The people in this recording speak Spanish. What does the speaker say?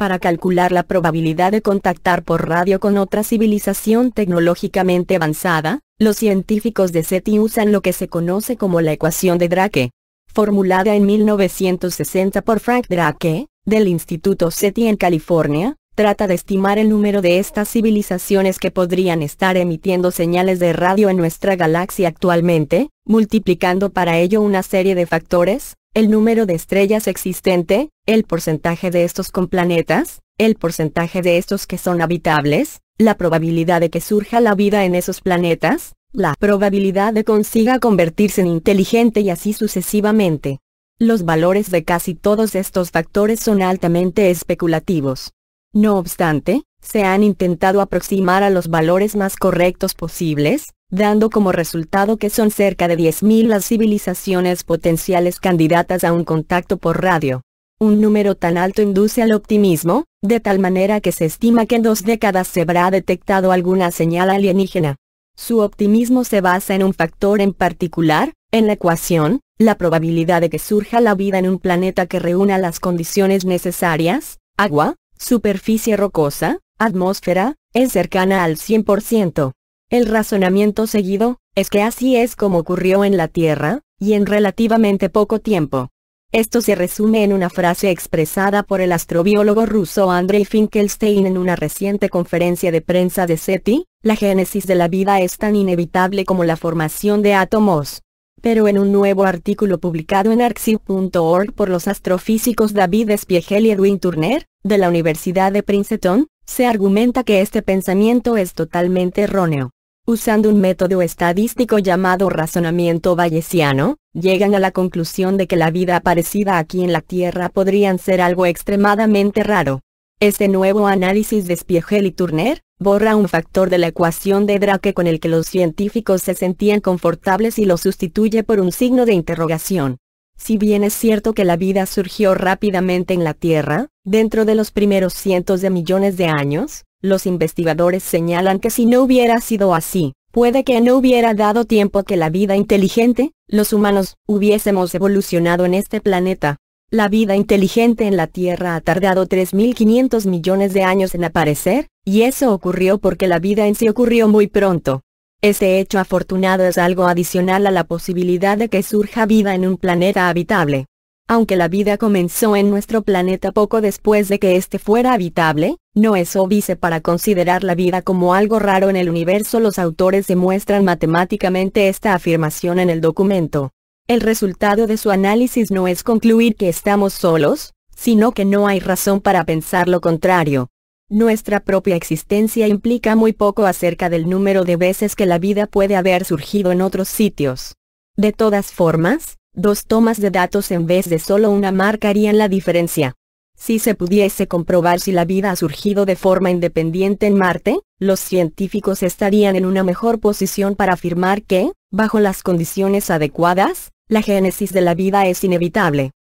para calcular la probabilidad de contactar por radio con otra civilización tecnológicamente avanzada, los científicos de SETI usan lo que se conoce como la ecuación de Drake. Formulada en 1960 por Frank Drake, del Instituto SETI en California, trata de estimar el número de estas civilizaciones que podrían estar emitiendo señales de radio en nuestra galaxia actualmente, multiplicando para ello una serie de factores, el número de estrellas existente, el porcentaje de estos con planetas, el porcentaje de estos que son habitables, la probabilidad de que surja la vida en esos planetas, la probabilidad de consiga convertirse en inteligente y así sucesivamente. Los valores de casi todos estos factores son altamente especulativos. No obstante, se han intentado aproximar a los valores más correctos posibles, dando como resultado que son cerca de 10.000 las civilizaciones potenciales candidatas a un contacto por radio. Un número tan alto induce al optimismo, de tal manera que se estima que en dos décadas se habrá detectado alguna señal alienígena. Su optimismo se basa en un factor en particular, en la ecuación, la probabilidad de que surja la vida en un planeta que reúna las condiciones necesarias, agua, superficie rocosa, atmósfera, es cercana al 100%. El razonamiento seguido, es que así es como ocurrió en la Tierra, y en relativamente poco tiempo. Esto se resume en una frase expresada por el astrobiólogo ruso Andrei Finkelstein en una reciente conferencia de prensa de SETI, la génesis de la vida es tan inevitable como la formación de átomos. Pero en un nuevo artículo publicado en arxiv.org por los astrofísicos David Spiegel y Edwin Turner, de la Universidad de Princeton, se argumenta que este pensamiento es totalmente erróneo. Usando un método estadístico llamado razonamiento bayesiano, llegan a la conclusión de que la vida aparecida aquí en la Tierra podrían ser algo extremadamente raro. Este nuevo análisis de Spiegel y Turner, borra un factor de la ecuación de Drake con el que los científicos se sentían confortables y lo sustituye por un signo de interrogación. Si bien es cierto que la vida surgió rápidamente en la Tierra, dentro de los primeros cientos de millones de años, los investigadores señalan que si no hubiera sido así, puede que no hubiera dado tiempo que la vida inteligente, los humanos, hubiésemos evolucionado en este planeta. La vida inteligente en la Tierra ha tardado 3.500 millones de años en aparecer, y eso ocurrió porque la vida en sí ocurrió muy pronto. Este hecho afortunado es algo adicional a la posibilidad de que surja vida en un planeta habitable. Aunque la vida comenzó en nuestro planeta poco después de que éste fuera habitable, no es obvio para considerar la vida como algo raro en el universo. Los autores demuestran matemáticamente esta afirmación en el documento. El resultado de su análisis no es concluir que estamos solos, sino que no hay razón para pensar lo contrario. Nuestra propia existencia implica muy poco acerca del número de veces que la vida puede haber surgido en otros sitios. De todas formas, dos tomas de datos en vez de solo una marcarían la diferencia. Si se pudiese comprobar si la vida ha surgido de forma independiente en Marte, los científicos estarían en una mejor posición para afirmar que, bajo las condiciones adecuadas, la génesis de la vida es inevitable.